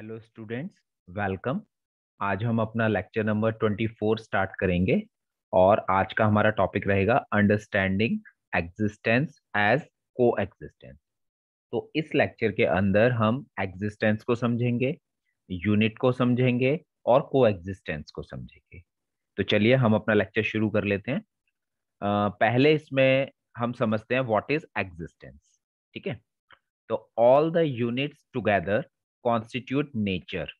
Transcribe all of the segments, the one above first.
Hello students welcome आज हम अपना लेक्चर नंबर 24 स्टार्ट करेंगे और आज का हमारा टॉपिक रहेगा understanding existence as coexistence तो इस लेक्चर के अंदर हम एग्जिस्टेंस को समझेंगे यूनिट को समझेंगे और को एग्जिस्टेंस को समझेंगे तो चलिए हम अपना लेक्चर शुरू कर लेते हैं आ, पहले इसमें हम समझते हैं वॉट इज एग्जिस्टेंस ठीक है तो all the units together constitute nature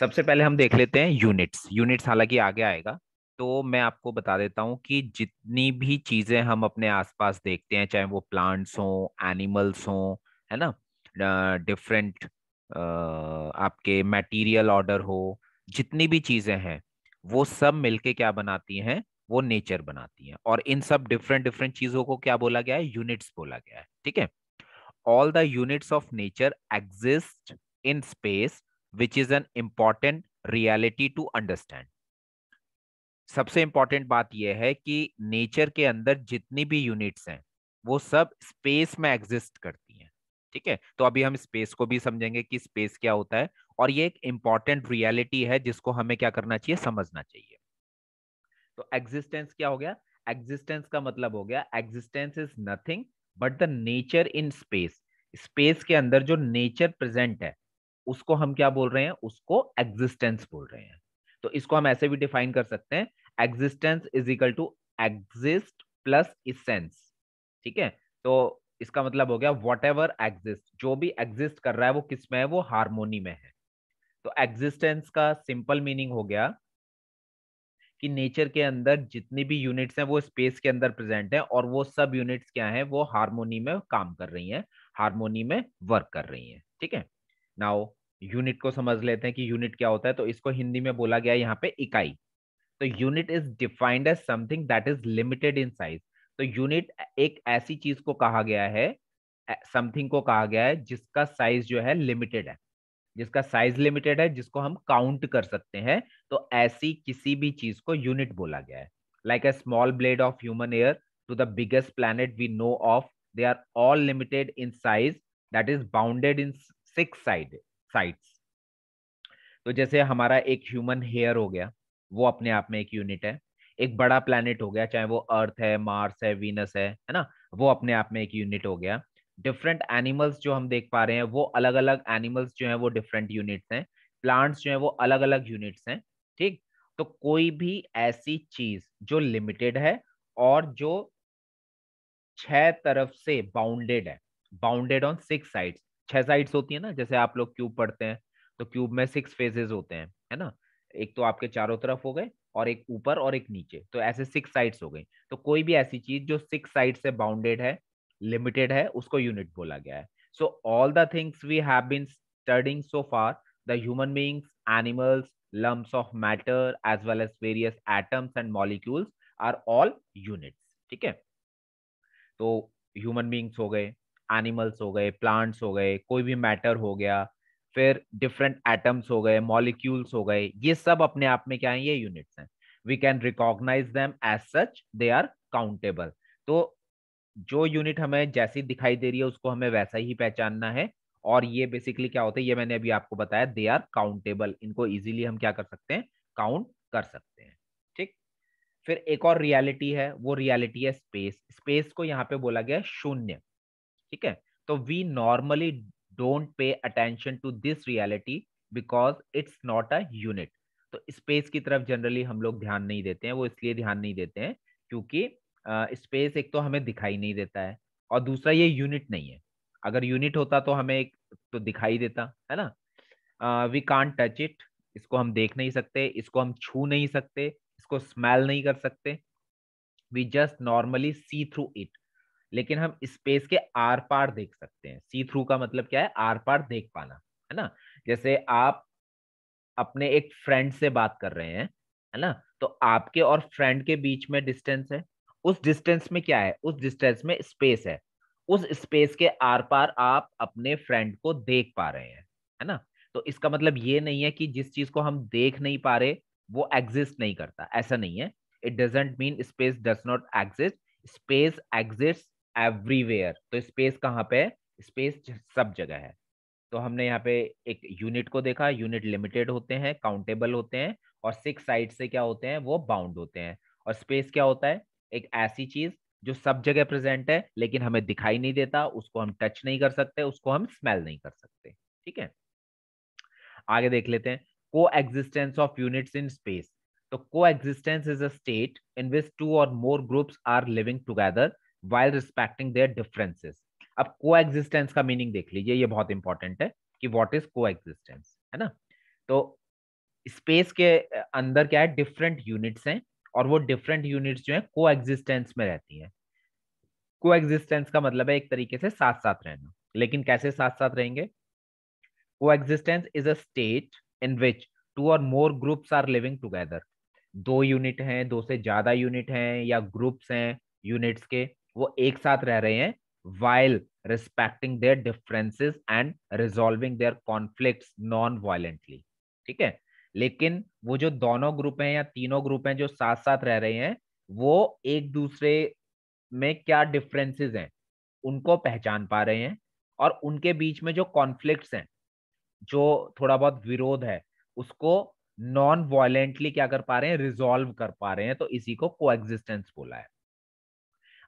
सबसे पहले हम देख लेते हैं यूनिट्स यूनिट्स हालांकि आगे आएगा तो मैं आपको बता देता हूं कि जितनी भी चीज़ें हम अपने आसपास देखते हैं चाहे वो प्लांट्स हों एनिमल्स हों है ना डिफरेंट आपके मटेरियल ऑर्डर हो जितनी भी चीज़ें हैं वो सब मिलके क्या बनाती हैं वो नेचर बनाती हैं और इन सब डिफरेंट डिफरेंट चीज़ों को क्या बोला गया है यूनिट्स बोला गया है ठीक है all the units of nature exist in space which is an important reality to understand सबसे इंपॉर्टेंट बात यह है कि नेचर के अंदर जितनी भी यूनिट्स हैं वो सब स्पेस में एग्जिस्ट करती हैं ठीक है तो अभी हम स्पेस को भी समझेंगे कि स्पेस क्या होता है और ये एक इंपॉर्टेंट रियलिटी है जिसको हमें क्या करना चाहिए समझना चाहिए तो एग्जिस्टेंस क्या हो गया एग्जिस्टेंस का मतलब हो गया existence is nothing but the nature in space space के अंदर जो नेचर प्रेजेंट है उसको हम क्या बोल रहे हैं उसको एग्जिस्टेंस बोल रहे हैं तो इसको हम ऐसे भी डिफाइन कर सकते हैं existence is equal to exist plus essence ठीक है तो इसका मतलब हो गया वॉट एवर एग्जिस्ट जो भी एग्जिस्ट कर रहा है वो किस में है वो हारमोनी में है तो एग्जिस्टेंस का सिंपल मीनिंग हो गया कि नेचर के अंदर जितनी भी यूनिट्स हैं वो स्पेस के अंदर प्रेजेंट हैं और वो सब यूनिट्स क्या हैं वो हारमोनी में काम कर रही हैं हारमोनी में वर्क कर रही हैं ठीक है नाउ यूनिट को समझ लेते हैं कि यूनिट क्या होता है तो इसको हिंदी में बोला गया यहाँ पे इकाई तो unit is defined as something that is limited in size तो यूनिट एक ऐसी चीज को कहा गया है समथिंग को कहा गया है जिसका साइज जो है लिमिटेड है जिसका साइज लिमिटेड है जिसको हम काउंट कर सकते हैं तो ऐसी किसी भी चीज को यूनिट बोला गया है like a small blade of human air to the biggest planet we know of they are all limited in size that is bounded in six side sides तो जैसे हमारा एक ह्यूमन हेयर हो गया वो अपने आप में एक यूनिट है एक बड़ा प्लैनेट हो गया चाहे वो अर्थ है मार्स है वीनस है है ना वो अपने आप में एक यूनिट हो गया डिफरेंट एनिमल्स जो हम देख पा रहे हैं वो अलग अलग एनिमल्स जो है वो डिफरेंट यूनिट्स हैं प्लांट्स जो है वो अलग अलग यूनिट्स हैं ठीक तो कोई भी ऐसी चीज जो लिमिटेड है और जो छह तरफ से बाउंडेड है बाउंडेड ऑन सिक्स साइड्स छह साइड्स होती है ना जैसे आप लोग क्यूब पढ़ते हैं तो क्यूब में सिक्स फेजेस होते हैं है ना एक तो आपके चारों तरफ हो गए और एक ऊपर और एक नीचे तो ऐसे सिक्स साइड्स हो गई तो कोई भी ऐसी चीज जो सिक्स साइड से बाउंडेड है लिमिटेड है उसको यूनिट बोला गया है so all the things we have been studying so far the human beings animals lumps of matter as well as various atoms and molecules are all units ठीक है तो ह्यूमन बींग्स हो गए एनिमल्स हो गए प्लांट्स हो गए कोई भी मैटर हो गया फिर डिफरेंट एटम्स हो गए मॉलिक्यूल्स हो गए ये सब अपने आप में क्या है ये यूनिट्स हैं we can recognise them as such they are countable तो जो यूनिट हमें जैसी दिखाई दे रही है उसको हमें वैसा ही पहचानना है और ये बेसिकली क्या होता है ये मैंने अभी आपको बताया दे आर काउंटेबल इनको इजीली हम क्या कर सकते हैं काउंट कर सकते हैं ठीक फिर एक और रियलिटी है वो रियलिटी है स्पेस स्पेस को यहाँ पे बोला गया शून्य ठीक है तो we normally don't pay attention to this reality because it's not a unit तो स्पेस की तरफ जनरली हम लोग ध्यान नहीं देते हैं वो इसलिए ध्यान नहीं देते हैं क्योंकि स्पेस एक तो हमें दिखाई नहीं देता है और दूसरा ये यूनिट नहीं है अगर यूनिट होता तो हमें एक तो दिखाई देता है ना वी कान टच इट इसको हम देख नहीं सकते इसको हम छू नहीं सकते इसको स्मेल नहीं कर सकते we just normally see through it लेकिन हम स्पेस के आर पार देख सकते हैं सी थ्रू का मतलब क्या है आर पार देख पाना है ना जैसे आप अपने एक फ्रेंड से बात कर रहे हैं है ना तो आपके और फ्रेंड के बीच में डिस्टेंस है उस डिस्टेंस में क्या है उस डिस्टेंस में स्पेस है उस स्पेस के आर पार आप अपने फ्रेंड को देख पा रहे हैं है ना तो इसका मतलब ये नहीं है कि जिस चीज को हम देख नहीं पा रहे वो एग्जिस्ट नहीं करता ऐसा नहीं है it doesn't mean space does not exist space exist everywhere तो स्पेस कहाँ पे है स्पेस सब जगह है तो हमने यहाँ पे एक यूनिट को देखा यूनिट लिमिटेड होते हैं काउंटेबल होते हैं और सिक्स साइड से क्या होते हैं वो बाउंड होते हैं और स्पेस क्या होता है एक ऐसी चीज जो सब जगह प्रेजेंट है लेकिन हमें दिखाई नहीं देता उसको हम टच नहीं कर सकते उसको हम स्मेल नहीं कर सकते ठीक है आगे देख लेते हैं coexistence of units in space तो coexistence is a state in which two और more groups are living together while respecting their differences अब को एग्जिस्टेंस का मीनिंग देख लीजिए ये बहुत इंपॉर्टेंट है कि वॉट इज को एग्जिस्टेंस है ना तो स्पेस के अंदर क्या है डिफरेंट यूनिट्स हैं और वो डिफरेंट यूनिट्स जो है को एग्जिस्टेंस में रहती हैं को एग्जिस्टेंस का मतलब है एक तरीके से साथ साथ रहना लेकिन कैसे साथ साथ रहेंगे coexistence is a state in which two और more groups are living together दो यूनिट हैं दो से ज्यादा यूनिट हैं या ग्रुप्स हैं यूनिट्स के वो एक साथ रह रहे हैं while respecting their differences and resolving their conflicts non violently ठीक है लेकिन वो जो दोनों ग्रुप हैं या तीनों ग्रुप हैं जो साथ साथ रह रहे हैं वो एक दूसरे में क्या डिफरेंसेस हैं उनको पहचान पा रहे हैं और उनके बीच में जो कॉन्फ्लिक्ट्स हैं जो थोड़ा बहुत विरोध है उसको नॉन वायलेंटली क्या कर पा रहे हैं रिजॉल्व कर पा रहे हैं तो इसी को को बोला है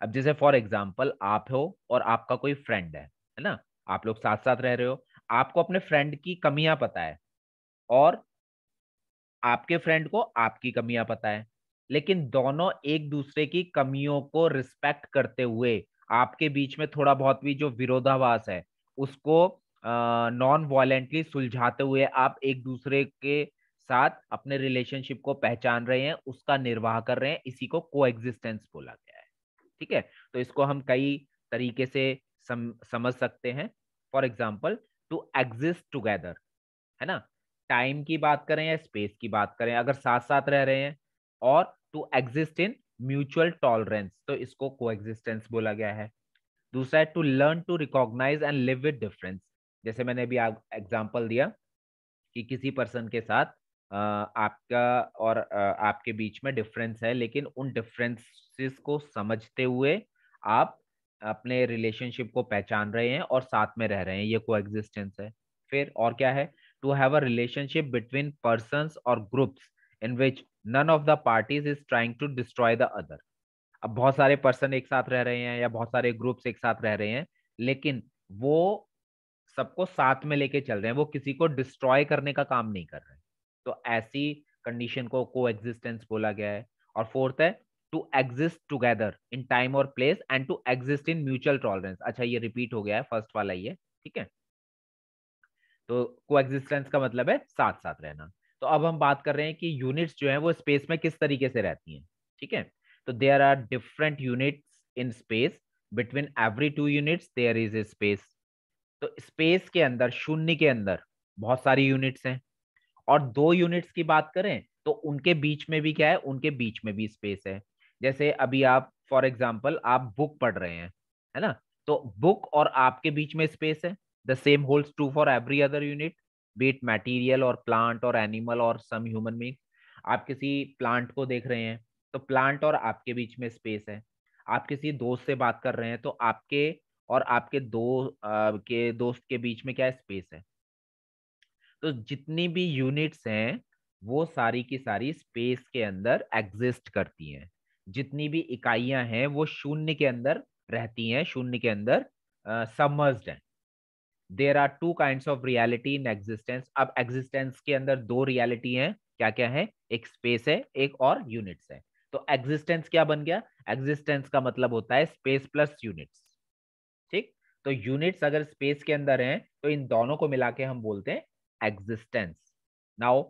अब जैसे फॉर एग्जाम्पल आप हो और आपका कोई फ्रेंड है है ना आप लोग साथ साथ रह रहे हो आपको अपने फ्रेंड की कमियां पता है और आपके फ्रेंड को आपकी कमियां पता है लेकिन दोनों एक दूसरे की कमियों को रिस्पेक्ट करते हुए आपके बीच में थोड़ा बहुत भी जो विरोधाभास है उसको नॉन वॉलेंटली सुलझाते हुए आप एक दूसरे के साथ अपने रिलेशनशिप को पहचान रहे हैं उसका निर्वाह कर रहे हैं इसी को को बोला गया है ठीक है तो इसको हम कई तरीके से सम, समझ सकते हैं for example to exist together है ना टाइम की बात करें या स्पेस की बात करें अगर साथ साथ रह रहे हैं और to exist in mutual tolerance तो इसको को बोला गया है दूसरा है to learn to recognise and live with difference जैसे मैंने अभी एग्जाम्पल दिया कि किसी पर्सन के साथ आपका और आपके बीच में डिफरेंस है लेकिन उन डिफरेंसेस को समझते हुए आप अपने रिलेशनशिप को पहचान रहे हैं और साथ में रह रहे हैं ये को है फिर और क्या है to have a relationship between persons or groups in which none of the parties is trying to destroy the other. अब बहुत सारे पर्सन एक साथ रह रहे हैं या बहुत सारे ग्रुप्स एक साथ रह रहे हैं लेकिन वो सबको साथ में लेके चल रहे हैं वो किसी को डिस्ट्रॉय करने का काम नहीं कर रहे तो ऐसी कंडीशन को को एग्जिस्टेंस बोला गया है और फोर्थ है to exist together in time और place and to exist in mutual tolerance अच्छा ये रिपीट हो गया है फर्स्ट वाला ये ठीक है तो को का मतलब है साथ साथ रहना तो अब हम बात कर रहे हैं कि यूनिट्स जो है वो स्पेस में किस तरीके से रहती हैं ठीक है तो there are different units in space between every two units there is a space तो स्पेस के अंदर शून्य के अंदर बहुत सारी यूनिट्स हैं और दो यूनिट्स की बात करें तो उनके बीच में भी क्या है उनके बीच में भी स्पेस है जैसे अभी आप फॉर एग्जाम्पल आप बुक पढ़ रहे हैं है ना तो बुक और आपके बीच में स्पेस है The same holds true for every other unit, be it material or plant or animal or some human being. आप किसी प्लांट को देख रहे हैं तो प्लांट और आपके बीच में स्पेस है आप किसी दोस्त से बात कर रहे हैं तो आपके और आपके दो के दोस्त के बीच में क्या है? स्पेस है तो जितनी भी यूनिट्स हैं वो सारी की सारी स्पेस के अंदर एग्जिस्ट करती हैं जितनी भी इकाइयां हैं वो शून्य के अंदर रहती हैं शून्य के अंदर समर्ज हैं there are two kind of reality in existence अब एग्जिस्टेंस के अंदर दो रियालिटी है क्या क्या है एक स्पेस है एक और यूनिट्स है तो एग्जिस्टेंस क्या बन गया एग्जिस्टेंस का मतलब होता है स्पेस प्लस यूनिट्स ठीक तो यूनिट्स अगर स्पेस के अंदर हैं तो इन दोनों को मिला के हम बोलते हैं existence now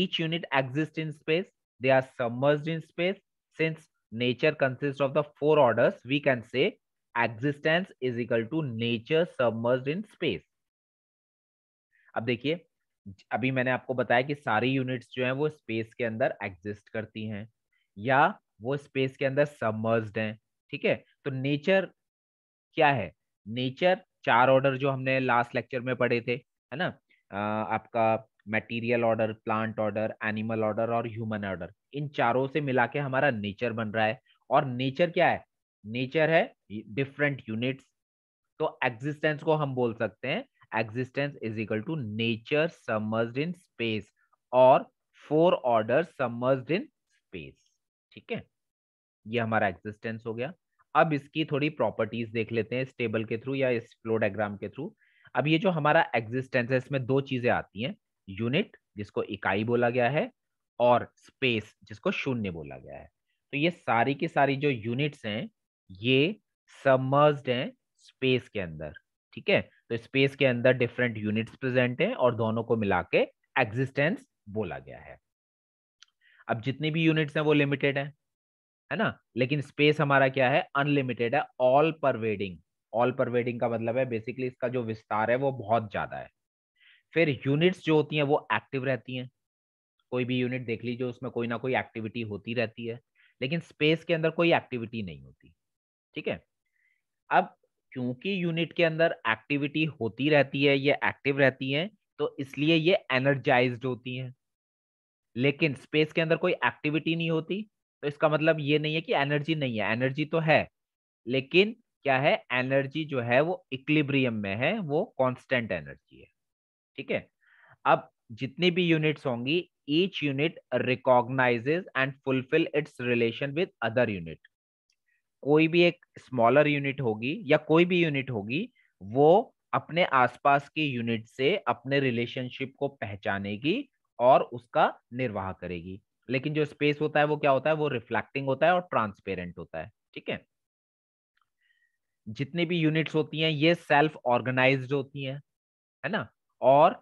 each unit exist in space they are submerged in space since nature consist of the four orders we can say existence is equal to nature submerge in space अब देखिए अभी मैंने आपको बताया कि सारी यूनिट्स जो हैं वो स्पेस के अंदर एग्जिस्ट करती हैं या वो स्पेस के अंदर सबमर्ज हैं ठीक है तो नेचर क्या है नेचर चार ऑर्डर जो हमने लास्ट लेक्चर में पढ़े थे है ना आपका material order plant order animal order और ह्यूमन ऑर्डर इन चारों से मिला के हमारा नेचर बन रहा है और नेचर क्या है नेचर है डिफरेंट यूनिट्स तो एग्जिस्टेंस को हम बोल सकते हैं existence is equal to nature submerge in space और four order submerge in space ठीक है ये हमारा एग्जिस्टेंस हो गया अब इसकी थोड़ी प्रॉपर्टीज देख लेते हैं इस टेबल के थ्रू या इस फ्लो डायग्राम के थ्रू अब ये जो हमारा एग्जिस्टेंस है इसमें दो चीजें आती हैं यूनिट जिसको इकाई बोला गया है और स्पेस जिसको शून्य बोला गया है तो ये सारी की सारी जो यूनिट्स हैं ये सबमर्ज्ड हैं स्पेस के अंदर ठीक है तो स्पेस के अंदर डिफरेंट यूनिट्स प्रेजेंट हैं और दोनों को मिला के एग्जिस्टेंस बोला गया है अब जितनी भी यूनिट्स हैं वो लिमिटेड है है ना लेकिन स्पेस हमारा क्या है अनलिमिटेड है ऑल परवेडिंग ऑल परवेडिंग का मतलब है बेसिकली इसका जो विस्तार है वो बहुत ज्यादा है फिर यूनिट्स जो होती हैं वो एक्टिव रहती हैं कोई भी यूनिट देख लीजिए उसमें कोई ना कोई एक्टिविटी होती रहती है लेकिन स्पेस के अंदर कोई एक्टिविटी नहीं होती ठीक है अब क्योंकि यूनिट के अंदर एक्टिविटी होती रहती है ये एक्टिव रहती है तो इसलिए ये एनर्जाइज होती है लेकिन स्पेस के अंदर कोई एक्टिविटी नहीं होती तो इसका मतलब ये नहीं है कि एनर्जी नहीं है एनर्जी तो है लेकिन क्या है एनर्जी जो है वो इक्लिब्रियम में है वो कांस्टेंट एनर्जी है ठीक है अब जितनी भी यूनिट्स होंगी each unit recognises and fulfil its relation with other unit कोई भी एक स्मॉलर यूनिट होगी या कोई भी यूनिट होगी वो अपने आसपास की यूनिट से अपने रिलेशनशिप को पहचानेगी और उसका निर्वाह करेगी लेकिन जो स्पेस होता है वो क्या होता है वो रिफ्लेक्टिंग होता है और ट्रांसपेरेंट होता है ठीक है जितनी भी यूनिट्स होती हैं ये सेल्फ ऑर्गेनाइज्ड होती हैं है ना और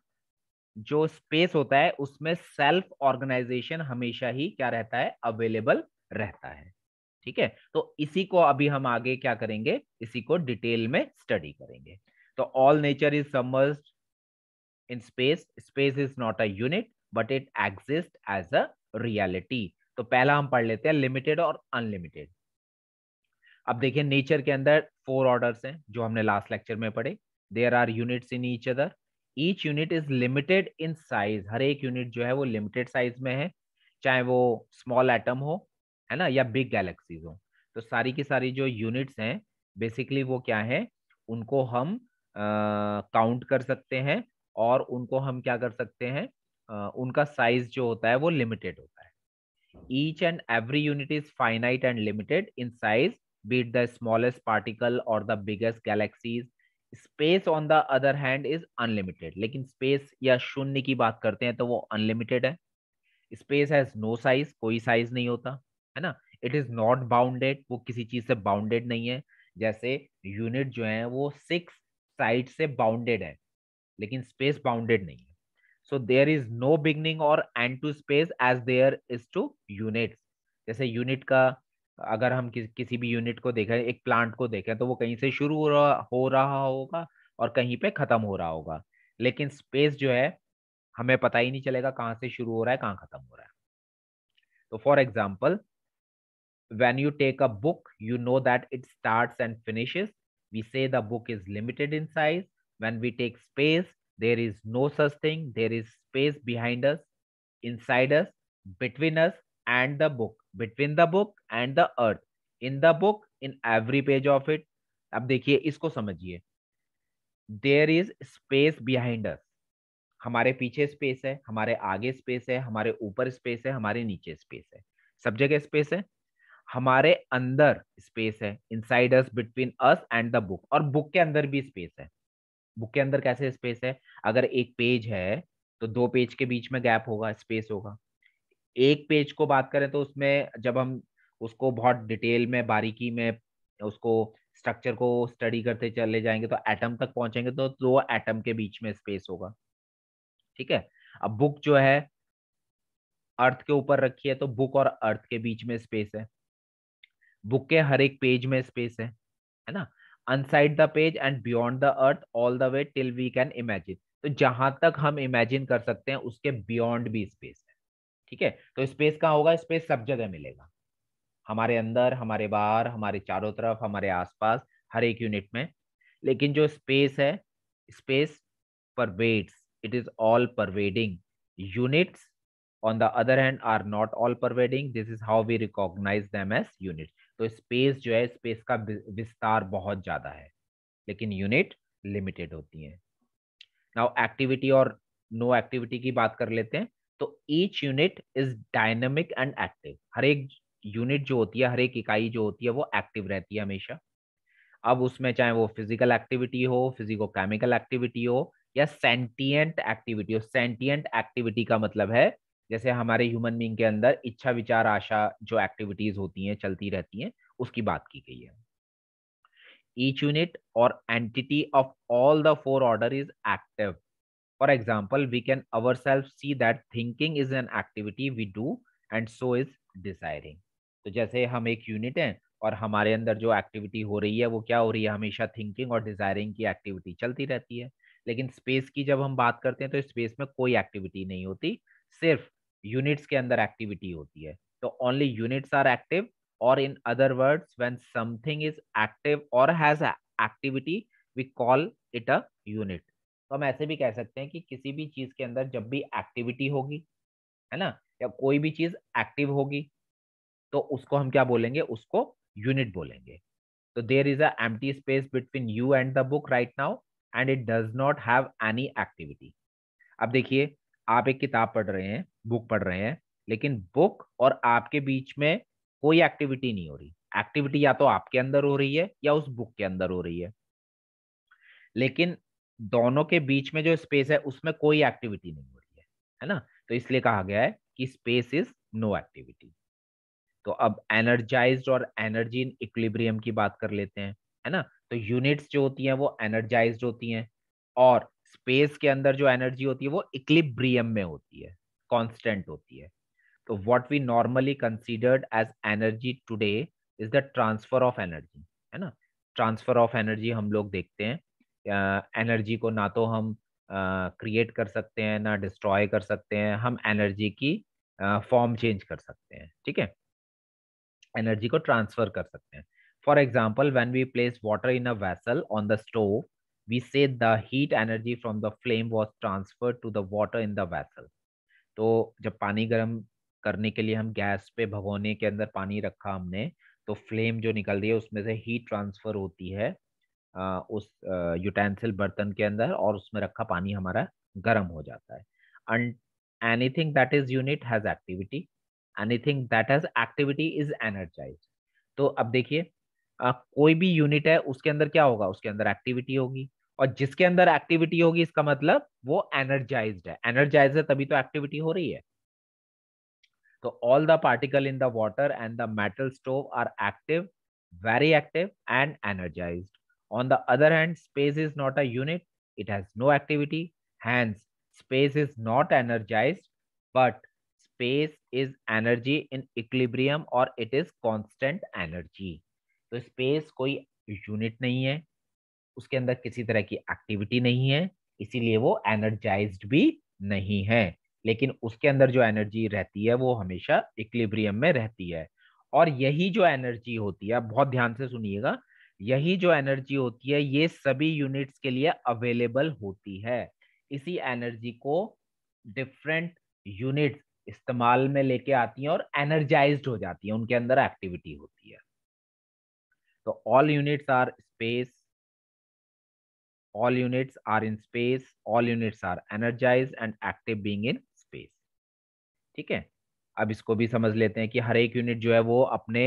जो स्पेस होता है उसमें सेल्फ ऑर्गेनाइजेशन हमेशा ही क्या रहता है अवेलेबल रहता है ठीक है तो इसी को अभी हम आगे क्या करेंगे इसी को डिटेल में स्टडी करेंगे तो all nature is submersed in space space is not a unit but it exist as a reality तो पहला हम पढ़ लेते हैं लिमिटेड और अनलिमिटेड अब देखिए नेचर के अंदर फोर ऑर्डर्स हैं जो हमने लास्ट लेक्चर में पढ़े there are units in each other each unit is limited in size हर एक यूनिट जो है वो लिमिटेड साइज में है चाहे वो स्मॉल एटम हो है ना या बिग गैलेक्सीज हो तो सारी की सारी जो यूनिट्स हैं बेसिकली वो क्या है उनको हम काउंट कर सकते हैं और उनको हम क्या कर सकते हैं उनका साइज जो होता है वो लिमिटेड होता है each and every unit is finite and limited in size be it the smallest particle और the biggest galaxies space on the other hand is unlimited लेकिन स्पेस या शून्य की बात करते हैं तो वो अनलिमिटेड है स्पेस हैज नो साइज कोई साइज नहीं होता है ना इट इज नॉट बाउंडेड वो किसी चीज से बाउंडेड नहीं है जैसे यूनिट जो है वो सिक्स साइड से बाउंडेड है लेकिन स्पेस बाउंडेड नहीं है so there is no beginning और end to space as there is to unit जैसे यूनिट का अगर हम कि, किसी भी यूनिट को देखें एक प्लांट को देखें तो वो कहीं से शुरू हो रहा हो रहा होगा और कहीं पे खत्म हो रहा होगा लेकिन स्पेस जो है हमें पता ही नहीं चलेगा कहाँ से शुरू हो रहा है कहाँ खत्म हो रहा है तो for example when you take a book, you know that it starts and finishes. We say the book is limited in size. When we take space, there is no such thing. There is space behind us, inside us, between us and the book, between the book and the earth. In the book, in every page of it. ab dekhiye isko samjhiye there is space behind us हमारे पीछे space है हमारे आगे space है हमारे ऊपर space है हमारे नीचे स्पेस है सब जगह स्पेस है हमारे अंदर स्पेस है inside us between us and the book और बुक के अंदर भी स्पेस है बुक के अंदर कैसे स्पेस है अगर एक पेज है तो दो पेज के बीच में गैप होगा स्पेस होगा एक पेज को बात करें तो उसमें जब हम उसको बहुत डिटेल में बारीकी में उसको स्ट्रक्चर को स्टडी करते चले जाएंगे तो एटम तक पहुंचेंगे तो दो एटम के बीच में स्पेस होगा ठीक है अब बुक जो है अर्थ के ऊपर रखी है तो बुक और अर्थ के बीच में स्पेस है बुक के हर एक पेज में स्पेस है है ना inside the page and beyond the earth all the way till we can imagine तो जहां तक हम इमेजिन कर सकते हैं उसके बियॉन्ड भी स्पेस है ठीक है तो स्पेस कहाँ होगा स्पेस सब जगह मिलेगा हमारे अंदर हमारे बाहर हमारे चारों तरफ हमारे आसपास हर एक यूनिट में लेकिन जो स्पेस है space pervades it is all pervading units on the other hand are not all pervading this is how we recognize them as तो स्पेस जो है स्पेस का विस्तार बहुत ज़्यादा है लेकिन यूनिट लिमिटेड होती है नाउ एक्टिविटी और नो एक्टिविटी की बात कर लेते हैं तो each unit is dynamic and active हर एक यूनिट जो होती है हर एक इकाई जो होती है वो एक्टिव रहती है हमेशा अब उसमें चाहे वो फिजिकल एक्टिविटी हो फिजिको केमिकल एक्टिविटी हो या सेंटियंट एक्टिविटी हो सेंटियंट एक्टिविटी का मतलब है जैसे हमारे ह्यूमन बींग के अंदर इच्छा विचार आशा जो एक्टिविटीज होती हैं चलती रहती हैं उसकी बात की गई है ईच यूनिट और entity of all the four order is active for example we can our self see that thinking is an activity we do and so is deciding तो जैसे हम एक यूनिट हैं और हमारे अंदर जो एक्टिविटी हो रही है वो क्या हो रही है हमेशा थिंकिंग और डिजायरिंग की एक्टिविटी चलती रहती है लेकिन स्पेस की जब हम बात करते हैं तो स्पेस में कोई एक्टिविटी नहीं होती सिर्फ यूनिट्स के अंदर एक्टिविटी होती है तो ओनली यूनिट्स आर एक्टिव और in other words when something is active और has activity we call it a unit तो हम ऐसे भी कह सकते हैं कि किसी भी चीज के अंदर जब भी एक्टिविटी होगी है ना या कोई भी चीज एक्टिव होगी तो उसको हम क्या बोलेंगे उसको यूनिट बोलेंगे तो there is a space between you and the book right now and it does not have any activity अब देखिए आप एक किताब पढ़ रहे हैं बुक पढ़ रहे हैं लेकिन बुक और आपके बीच में कोई एक्टिविटी नहीं हो रही एक्टिविटी या तो आपके अंदर हो रही है या उस बुक के अंदर हो रही है लेकिन दोनों के बीच में जो स्पेस है उसमें कोई एक्टिविटी नहीं हो रही है है ना तो इसलिए कहा गया है कि स्पेस इज नो एक्टिविटी तो अब एनर्जाइज और एनर्जी इन इक्विब्रियम की बात कर लेते हैं है ना तो यूनिट्स जो होती हैं वो एनर्जाइज होती हैं और स्पेस के अंदर जो एनर्जी होती है वो इक्लिब्रियम में होती है कांस्टेंट होती है तो what we normally considered as energy today is the transfer of energy है ना ट्रांसफर ऑफ एनर्जी हम लोग देखते हैं एनर्जी uh, को ना तो हम क्रिएट uh, कर सकते हैं ना डिस्ट्रॉय कर सकते हैं हम एनर्जी की फॉर्म uh, चेंज कर सकते हैं ठीक है एनर्जी को ट्रांसफर कर सकते हैं for example when we place water in a vessel on the stove we say the heat energy from the flame was transferred to the water in the vessel तो जब पानी गर्म करने के लिए हम गैस पे भगोने के अंदर पानी रखा हमने तो फ्लेम जो निकल रही है उसमें से हीट ट्रांसफर होती है आ, उस यूटेंसिल बर्तन के अंदर और उसमें रखा पानी हमारा गर्म हो जाता है and anything that is unit has activity anything that has activity is energise तो अब देखिए कोई भी यूनिट है उसके अंदर क्या होगा उसके अंदर एक्टिविटी होगी और जिसके अंदर एक्टिविटी होगी इसका मतलब वो एनर्जाइज है एनर्जाइज है तभी तो एक्टिविटी हो रही है तो all the particle in the water and the metal stove are active very active and energise on the other hand space is not a unit it has no activity hence space is not energise but space is energy in equilibrium और it is constant energy तो space कोई unit नहीं है उसके अंदर किसी तरह की एक्टिविटी नहीं है इसीलिए वो एनर्जाइज्ड भी नहीं है लेकिन उसके अंदर जो एनर्जी रहती है वो हमेशा इक्लिब्रियम में रहती है और यही जो एनर्जी होती है आप बहुत ध्यान से सुनिएगा यही जो एनर्जी होती है ये सभी यूनिट्स के लिए अवेलेबल होती है इसी एनर्जी को डिफरेंट यूनिट्स इस्तेमाल में लेके आती हैं और एनर्जाइज्ड हो जाती हैं उनके अंदर एक्टिविटी होती है तो all units are space all units are in space all units are energized and active being in space ठीक है अब इसको भी समझ लेते हैं कि हर एक यूनिट जो है वो अपने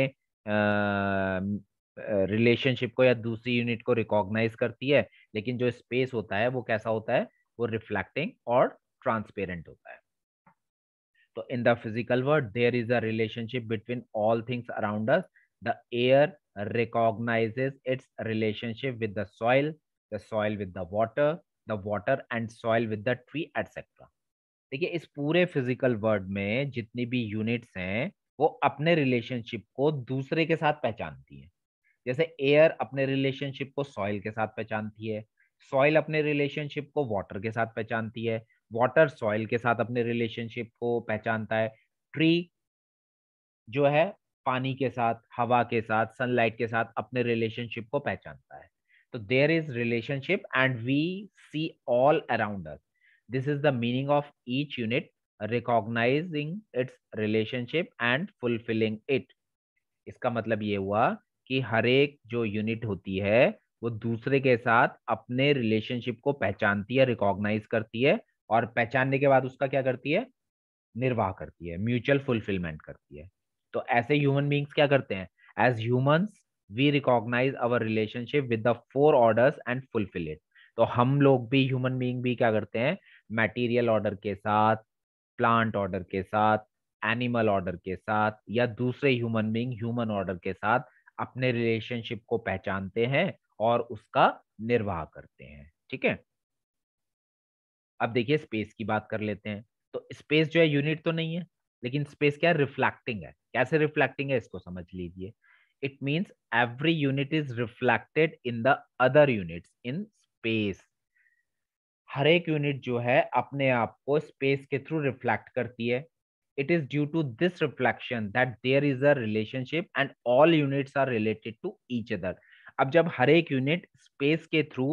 रिलेशनशिप uh, को या दूसरी यूनिट को रिकॉग्नाइज करती है लेकिन जो स्पेस होता है वो कैसा होता है वो रिफ्लेक्टिंग और ट्रांसपेरेंट होता है तो in the physical world there is a relationship between all things around us the air recognizes its relationship with the soil the soil with the water the water and soil with the tree etc देखिए इस पूरे physical word में जितनी भी units हैं वो अपने relationship को दूसरे के साथ पहचानती हैं जैसे एयर अपने रिलेशनशिप को सॉइल के साथ पहचानती है सॉइल अपने रिलेशनशिप को वाटर के साथ पहचानती है वाटर सॉइल के साथ अपने रिलेशनशिप को पहचानता है ट्री जो है पानी के साथ हवा के साथ सनलाइट के साथ अपने रिलेशनशिप को पहचानता है तो there is relationship and we see all around us this is the meaning of each unit recognising its relationship and fulfilling it इसका मतलब ये हुआ कि हर एक जो यूनिट होती है वो दूसरे के साथ अपने रिलेशनशिप को पहचानती है रिकॉग्नाइज करती है और पहचानने के बाद उसका क्या करती है निर्वाह करती है म्यूचुअल फुलफिलमेंट करती है तो ऐसे ह्यूमन बींग्स क्या करते हैं as humans we recognise our relationship with the four orders and fulfil it तो हम लोग भी ह्यूमन बींग भी क्या करते हैं मटीरियल ऑर्डर के साथ प्लांट ऑर्डर के साथ एनिमल ऑर्डर के साथ या दूसरे ह्यूमन बींग ह्यूमन ऑर्डर के साथ अपने रिलेशनशिप को पहचानते हैं और उसका निर्वाह करते हैं ठीक है अब देखिए स्पेस की बात कर लेते हैं तो स्पेस जो है यूनिट तो नहीं है लेकिन स्पेस क्या है रिफ्लेक्टिंग है कैसे रिफ्लेक्टिंग है इसको समझ लीजिए it means every unit is reflected in the other units in space हर एक यूनिट जो है अपने आप को स्पेस के थ्रू रिफ्लेक्ट करती है it is due to this reflection that there is a relationship and all unit are related to each other अब जब हर एक यूनिट स्पेस के थ्रू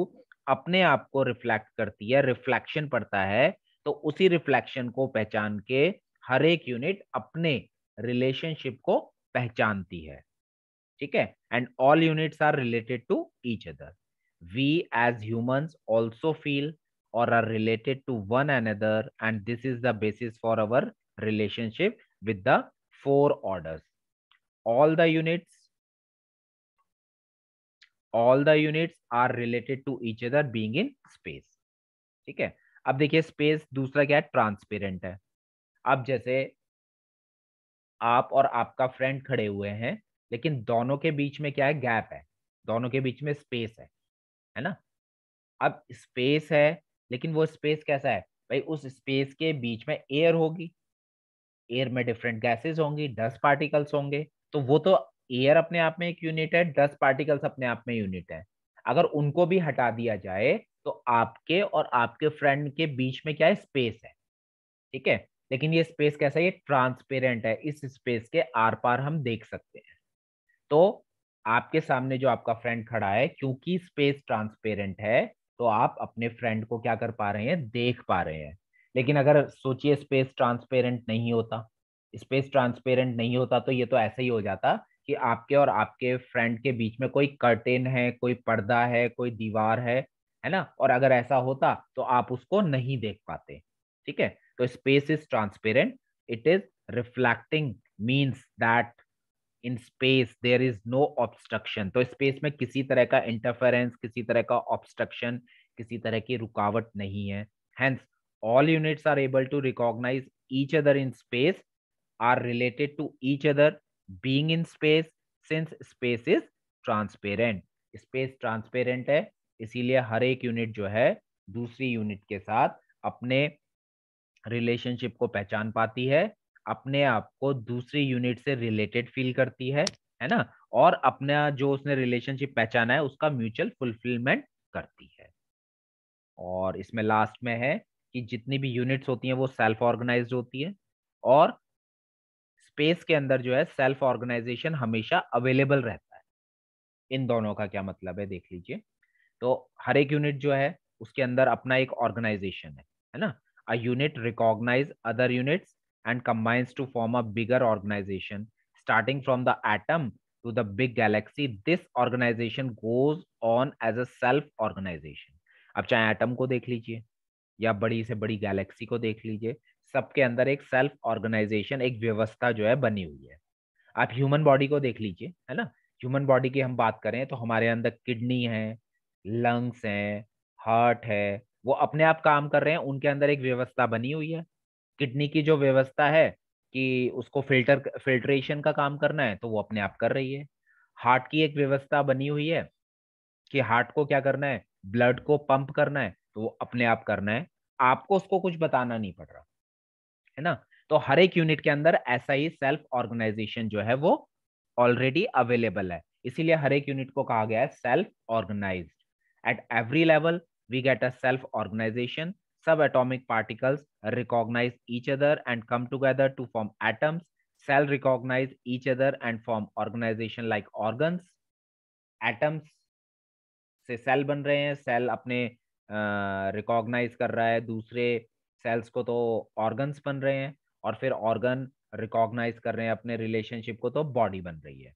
अपने आप को रिफ्लेक्ट करती है रिफ्लेक्शन पड़ता है तो उसी रिफ्लेक्शन को पहचान के हर एक यूनिट अपने रिलेशनशिप को पहचानती है ठीक है and all units are related to each other we as humans also feel और are related to one and other and this is the basis for our relationship with the four order all the units all the units are related to each other being in space ठीक है अब देखिए space दूसरा क्या है transparent है अब जैसे आप और आपका फ्रेंड खड़े हुए हैं लेकिन दोनों के बीच में क्या है गैप है दोनों के बीच में स्पेस है है ना अब स्पेस है लेकिन वो स्पेस कैसा है भाई उस स्पेस के बीच में एयर होगी एयर में डिफरेंट गैसेस होंगी डस्ट पार्टिकल्स होंगे तो वो तो एयर अपने आप में एक यूनिट है डस्ट पार्टिकल्स अपने आप में यूनिट है अगर उनको भी हटा दिया जाए तो आपके और आपके फ्रेंड के बीच में क्या है स्पेस है ठीक है लेकिन ये स्पेस कैसा है ये ट्रांसपेरेंट है इस स्पेस के आर पार हम देख सकते हैं तो आपके सामने जो आपका फ्रेंड खड़ा है क्योंकि स्पेस ट्रांसपेरेंट है तो आप अपने फ्रेंड को क्या कर पा रहे हैं देख पा रहे हैं लेकिन अगर सोचिए स्पेस ट्रांसपेरेंट नहीं होता स्पेस ट्रांसपेरेंट नहीं होता तो ये तो ऐसा ही हो जाता कि आपके और आपके फ्रेंड के बीच में कोई कर्टेन है कोई पर्दा है कोई दीवार है है ना और अगर ऐसा होता तो आप उसको नहीं देख पाते ठीक है तो space is transparent it is reflecting means that in space there is no obstruction तो स्पेस में किसी तरह का इंटरफेरेंस किसी तरह का ऑब्स्ट्रक्शन किसी तरह की रुकावट नहीं है hence all units are able to recognise each other in space are related to each other being in space since space is transparent space transparent है इसीलिए हर एक यूनिट जो है दूसरी यूनिट के साथ अपने रिलेशनशिप को पहचान पाती है अपने आप को दूसरी यूनिट से रिलेटेड फील करती है है ना और अपना जो उसने रिलेशनशिप पहचाना है उसका म्यूचुअल फुलफिलमेंट करती है और इसमें लास्ट में है कि जितनी भी यूनिट्स होती हैं वो सेल्फ ऑर्गेनाइज होती है और स्पेस के अंदर जो है सेल्फ ऑर्गेनाइजेशन हमेशा अवेलेबल रहता है इन दोनों का क्या मतलब है देख लीजिए तो हर एक यूनिट जो है उसके अंदर अपना एक ऑर्गेनाइजेशन है है ना a unit recognise other units and combines to form a bigger organization. Starting from the atom to the big galaxy, this organization goes on as a self organization. अब चाहे एटम को देख लीजिए या बड़ी से बड़ी गैलेक्सी को देख लीजिए सबके अंदर एक सेल्फ ऑर्गेनाइजेशन एक व्यवस्था जो है बनी हुई है आप ह्यूमन बॉडी को देख लीजिए है ना ह्यूमन बॉडी की हम बात करें तो हमारे अंदर किडनी है लंग्स हैं हार्ट है वो अपने आप काम कर रहे हैं उनके अंदर एक व्यवस्था बनी हुई है किडनी की जो व्यवस्था है कि उसको फिल्टर फिल्ट्रेशन का काम करना है तो वो अपने आप कर रही है हार्ट की एक व्यवस्था बनी हुई है कि हार्ट को क्या करना है ब्लड को पंप करना है तो वो अपने आप करना है आपको उसको कुछ बताना नहीं पड़ रहा है ना तो हर एक यूनिट के अंदर ऐसा ही सेल्फ ऑर्गेनाइजेशन जो है वो ऑलरेडी अवेलेबल है इसीलिए हर एक यूनिट को कहा गया है self organise at every level we get a self organisation subatomic particles recognize each other and come together to form atoms cell recognize each other and form organization like organs atoms से cell बन रहे हैं cell अपने recognise uh, कर रहा है दूसरे sales को तो ऑर्गन्स बन रहे हैं और फिर ऑर्गन रिकॉग्नाइज कर रहे हैं अपने रिलेशनशिप को तो बॉडी बन रही है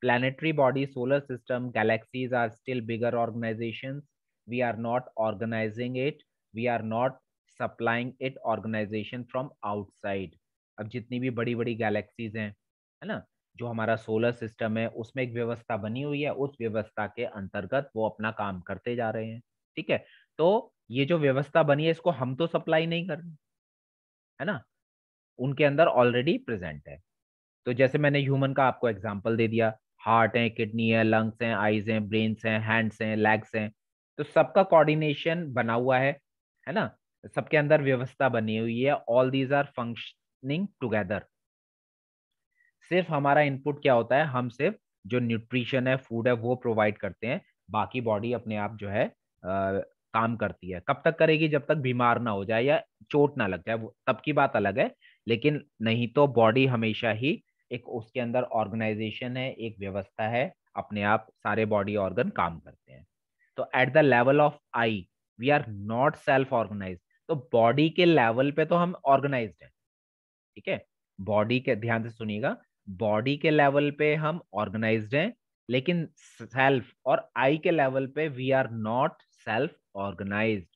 planetary body solar system galaxies are still bigger organisation we are not organising it we are not supplying it organisation from outside अब जितनी भी बड़ी बड़ी गैलेक्सीज हैं है ना जो हमारा सोलर सिस्टम है उसमें एक व्यवस्था बनी हुई है उस व्यवस्था के अंतर्गत वो अपना काम करते जा रहे हैं ठीक है तो ये जो व्यवस्था बनी है इसको हम तो सप्लाई नहीं कर रहे है ना उनके अंदर ऑलरेडी प्रेजेंट है तो जैसे मैंने ह्यूमन का आपको एग्जाम्पल दे दिया हार्ट है किडनी है लंग्स हैं आईज हैं ब्रेन्स हैं हैंड्स हैं लेग्स हैं तो सबका कोऑर्डिनेशन बना हुआ है है ना सबके अंदर व्यवस्था बनी हुई है all these are functioning together सिर्फ हमारा इनपुट क्या होता है हम सिर्फ जो न्यूट्रिशन है फूड है वो प्रोवाइड करते हैं बाकी बॉडी अपने आप जो है आ, काम करती है कब तक करेगी जब तक बीमार ना हो जाए या चोट ना लग जाए तब की बात अलग है लेकिन नहीं तो बॉडी हमेशा ही एक उसके अंदर ऑर्गेनाइजेशन है एक व्यवस्था है अपने आप सारे बॉडी ऑर्गन काम करते हैं तो at the level of I we are not self organise तो बॉडी के लेवल पे तो हम ऑर्गेनाइज है ठीक है बॉडी के ध्यान से सुनिएगा बॉडी के लेवल पे हम ऑर्गेनाइज हैं लेकिन सेल्फ और आई के लेवल पे we are not self organise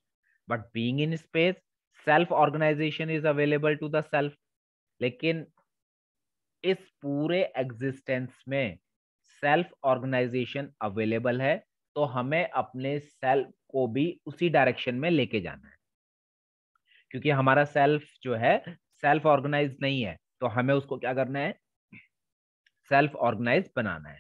but being in space self organisation is available to the self लेकिन इस पूरे एग्जिस्टेंस में सेल्फ ऑर्गेनाइजेशन अवेलेबल है तो हमें अपने सेल्फ को भी उसी डायरेक्शन में लेके जाना है क्योंकि हमारा सेल्फ जो है सेल्फ ऑर्गेनाइज नहीं है तो हमें उसको क्या करना है सेल्फ ऑर्गेनाइज बनाना है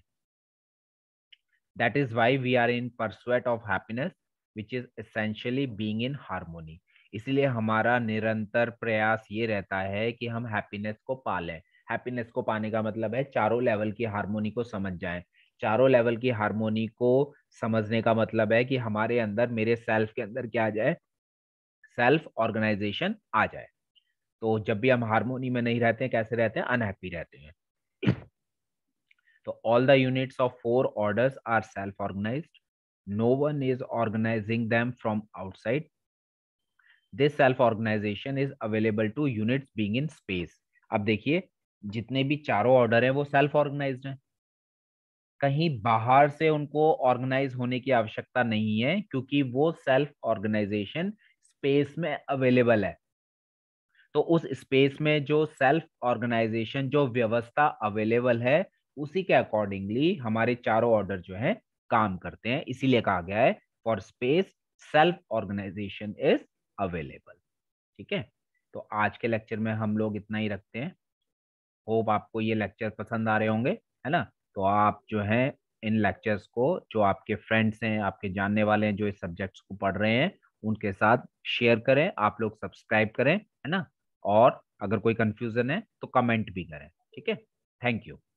that is why we are in pursuit of happiness which is essentially being in harmony इसीलिए हमारा निरंतर प्रयास ये रहता है कि हम हैप्पीनेस को पालें हैप्पीनेस को पाने का मतलब है चारों लेवल की हारमोनी को समझ जाएं चारों लेवल की हारमोनी को समझने का मतलब है कि हमारे अंदर मेरे सेल्फ के अंदर क्या आ जाए सेल्फ ऑर्गेनाइजेशन आ जाए तो जब भी हम हारमोनी में नहीं रहते हैं कैसे रहते हैं अनहैप्पी रहते हैं तो all the units of four orders are self organised no one is organising them from outside this self organisation is available to units being in space अब देखिए जितने भी चारों ऑर्डर हैं वो सेल्फ ऑर्गेनाइज्ड हैं कहीं बाहर से उनको ऑर्गेनाइज होने की आवश्यकता नहीं है क्योंकि वो सेल्फ ऑर्गेनाइजेशन स्पेस में अवेलेबल है तो उस स्पेस में जो सेल्फ ऑर्गेनाइजेशन जो व्यवस्था अवेलेबल है उसी के अकॉर्डिंगली हमारे चारों ऑर्डर जो है काम करते हैं इसीलिए कहा गया है for space self organisation is available ठीक है तो आज के लेक्चर में हम लोग इतना ही रखते हैं होप आपको ये लेक्चर पसंद आ रहे होंगे है ना तो आप जो है इन लेक्चर्स को जो आपके फ्रेंड्स हैं आपके जानने वाले हैं जो इस सब्जेक्ट्स को पढ़ रहे हैं उनके साथ शेयर करें आप लोग सब्सक्राइब करें है ना और अगर कोई कंफ्यूजन है तो कमेंट भी करें ठीक है थैंक यू